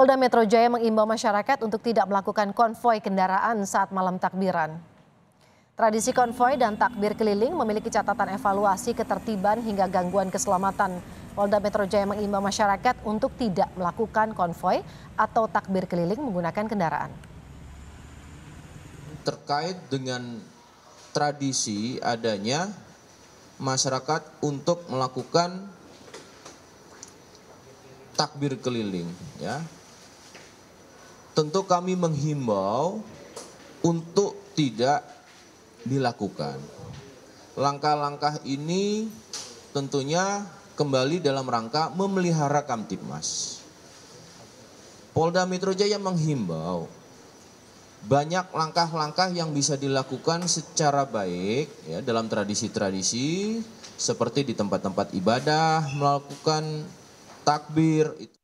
Polda Metro Jaya mengimbau masyarakat untuk tidak melakukan konvoi kendaraan saat malam takbiran. Tradisi konvoi dan takbir keliling memiliki catatan evaluasi ketertiban hingga gangguan keselamatan. Polda Metro Jaya mengimbau masyarakat untuk tidak melakukan konvoi atau takbir keliling menggunakan kendaraan. Terkait dengan tradisi adanya masyarakat untuk melakukan takbir keliling ya tentu kami menghimbau untuk tidak dilakukan. Langkah-langkah ini tentunya kembali dalam rangka memelihara Kamtipmas. Polda Metro Jaya menghimbau banyak langkah-langkah yang bisa dilakukan secara baik ya dalam tradisi-tradisi seperti di tempat-tempat ibadah melakukan takbir